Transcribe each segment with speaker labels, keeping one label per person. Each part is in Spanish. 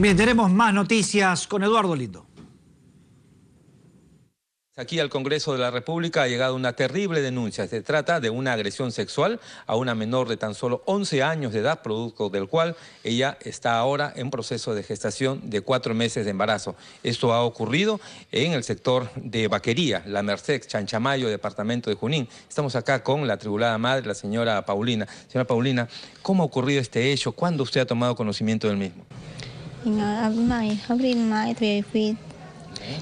Speaker 1: Bien, tenemos más noticias con Eduardo Lindo.
Speaker 2: Aquí al Congreso de la República ha llegado una terrible denuncia. Se trata de una agresión sexual a una menor de tan solo 11 años de edad, producto del cual ella está ahora en proceso de gestación de cuatro meses de embarazo. Esto ha ocurrido en el sector de Vaquería, La Merced, Chanchamayo, departamento de Junín. Estamos acá con la tribulada madre, la señora Paulina. Señora Paulina, ¿cómo ha ocurrido este hecho? ¿Cuándo usted ha tomado conocimiento del mismo?
Speaker 3: maestro abrimai, fui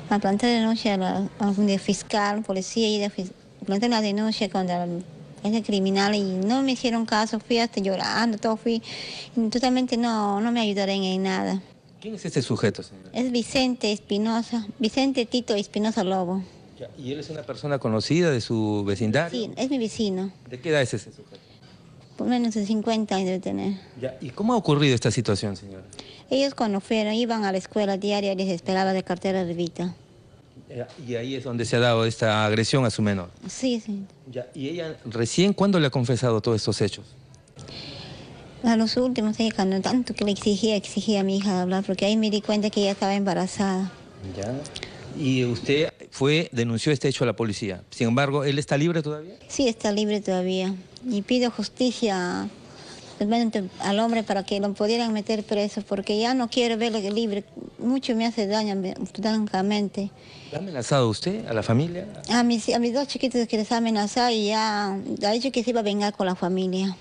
Speaker 3: la fui de noche, la, al fiscal, policía y de planta la denuncia contra ese criminal y no me hicieron caso, fui hasta llorando, todo fui, totalmente no, no me ayudaron en nada.
Speaker 2: ¿Quién es este sujeto, señora?
Speaker 3: Es Vicente Espinosa, Vicente Tito Espinosa Lobo.
Speaker 2: ¿Y él es una persona conocida de su vecindad? Sí,
Speaker 3: es mi vecino.
Speaker 2: ¿De qué edad es ese sujeto?
Speaker 3: por pues menos de 50 años de tener.
Speaker 2: ¿Y cómo ha ocurrido esta situación, señora?
Speaker 3: Ellos cuando fueron, iban a la escuela diaria, les esperaba de cartera de Vita.
Speaker 2: Y ahí es donde se ha dado esta agresión a su menor.
Speaker 3: Sí, sí. ¿Y ella
Speaker 2: recién cuándo le ha confesado todos estos hechos?
Speaker 3: A los últimos, ella cuando tanto que le exigía, exigía a mi hija hablar, porque ahí me di cuenta que ella estaba embarazada.
Speaker 2: Ya. Y usted fue, denunció este hecho a la policía. Sin embargo, ¿él está libre todavía?
Speaker 3: Sí, está libre todavía. Y pido justicia al hombre para que lo pudieran meter preso, porque ya no quiero verlo libre. Mucho me hace daño, francamente.
Speaker 2: ¿Ha amenazado usted a la familia?
Speaker 3: A mis, a mis dos chiquitos que les ha amenazado y ya ha dicho que se iba a vengar con la familia.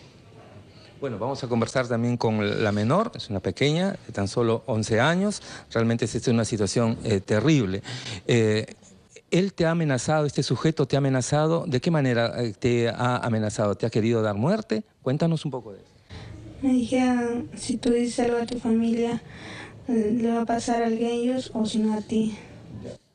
Speaker 2: Bueno, vamos a conversar también con la menor, es una pequeña, de tan solo 11 años, realmente es una situación eh, terrible. Eh, ¿Él te ha amenazado, este sujeto te ha amenazado? ¿De qué manera eh, te ha amenazado? ¿Te ha querido dar muerte? Cuéntanos un poco de eso.
Speaker 3: Me dijeron, si tú dices algo a tu familia, le va a pasar a alguien ellos o si no a ti.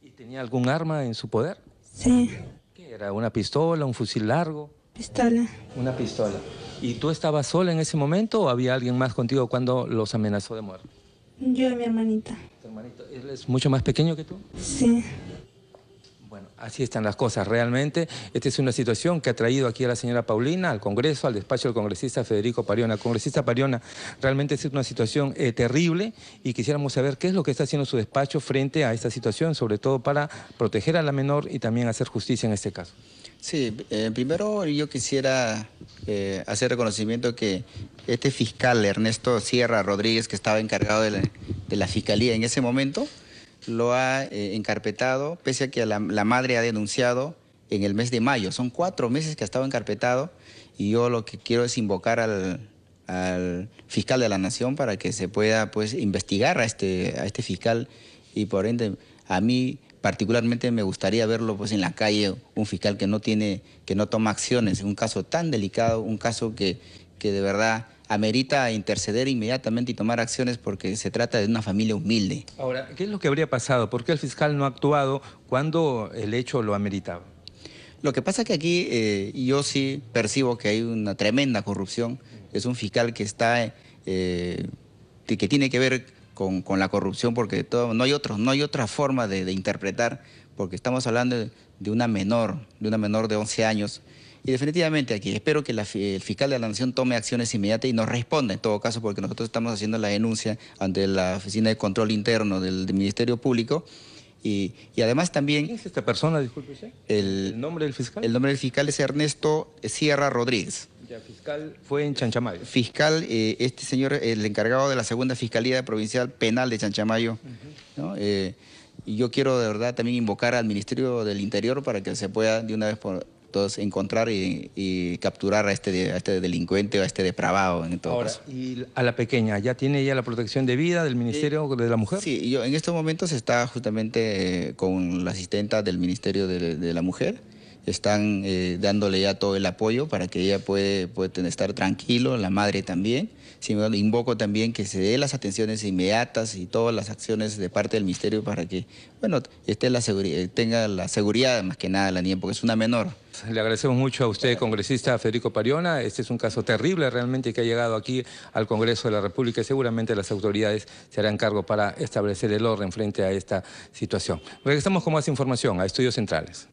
Speaker 2: ¿Y tenía algún arma en su poder? Sí. ¿Qué era? ¿Una pistola, un fusil largo? Pistola. Una pistola. ¿Y tú estabas sola en ese momento o había alguien más contigo cuando los amenazó de muerte?
Speaker 3: Yo y mi hermanita. ¿Tu
Speaker 2: es mucho más pequeño que tú? Sí. Así están las cosas realmente. Esta es una situación que ha traído aquí a la señora Paulina, al Congreso, al despacho del congresista Federico Pariona. congresista Pariona realmente es una situación eh, terrible y quisiéramos saber qué es lo que está haciendo su despacho frente a esta situación, sobre todo para proteger a la menor y también hacer justicia en este caso.
Speaker 1: Sí, eh, primero yo quisiera eh, hacer reconocimiento que este fiscal Ernesto Sierra Rodríguez, que estaba encargado de la fiscalía en ese momento, lo ha eh, encarpetado, pese a que la, madre ha denunciado en el mes de mayo. Son cuatro meses que ha estado encarpetado y yo lo que quiero es invocar al, fiscal de la Nación para que se pueda pues, investigar a este, a este fiscal y por ende a mí particularmente me gustaría verlo pues en la calle un fiscal que no tiene que no toma acciones en un caso tan delicado un caso que, que de verdad amerita interceder inmediatamente y tomar acciones porque se trata de una familia humilde.
Speaker 2: Ahora, ¿qué es lo que habría pasado? ¿Por qué el fiscal no ha actuado
Speaker 1: cuando el hecho lo ameritaba? Lo que pasa es que aquí eh, yo sí percibo que hay una tremenda corrupción. Es un fiscal que está, eh, que tiene que ver con, la corrupción porque no, hay no hay otra forma de, interpretar, porque estamos hablando de una menor, de una menor de 11 años y definitivamente aquí espero que la, el fiscal de la Nación tome acciones inmediatas y nos responda en todo caso, porque nosotros estamos haciendo la denuncia ante la Oficina de Control Interno del, Ministerio Público. Y, además también... ¿Quién es esta persona, disculpe El, nombre del fiscal? El nombre del fiscal es Ernesto Sierra Rodríguez.
Speaker 2: Ya, fiscal
Speaker 1: fue en Chanchamayo. Fiscal, eh, este señor, el encargado de la segunda Fiscalía Provincial Penal de Chanchamayo. Eh, y yo quiero de verdad también invocar al Ministerio del Interior para que se pueda de una vez por entonces, encontrar y, capturar a este, a este delincuente o a este depravado. En todo Ahora,
Speaker 2: ¿y a la pequeña? ¿Ya tiene ella la protección de vida del Ministerio de la Mujer?
Speaker 1: Sí, yo en estos momentos está justamente eh, con la asistenta del Ministerio de, de la Mujer están eh, dándole ya todo el apoyo para que ella puede, puede estar tranquilo, la madre también. Sin invoco también que se dé las atenciones inmediatas y todas las acciones de parte del ministerio para que, bueno, esté la eh, tenga la seguridad más que nada la niña, porque es una menor.
Speaker 2: Le agradecemos mucho a usted, congresista Federico Pariona. Este es un caso terrible realmente que ha llegado aquí al Congreso de la República y seguramente las autoridades se harán cargo para establecer el orden frente a esta situación. Regresamos con más información a Estudios Centrales.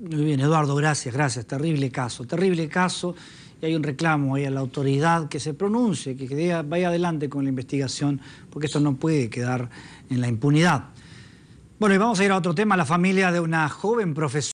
Speaker 1: Muy bien, Eduardo, gracias, gracias. Terrible caso, terrible caso. Y hay un reclamo ahí a la autoridad que se pronuncie, que vaya adelante con la investigación, porque esto no puede quedar en la impunidad. Bueno, y vamos a ir a otro tema, la familia de una joven profesora.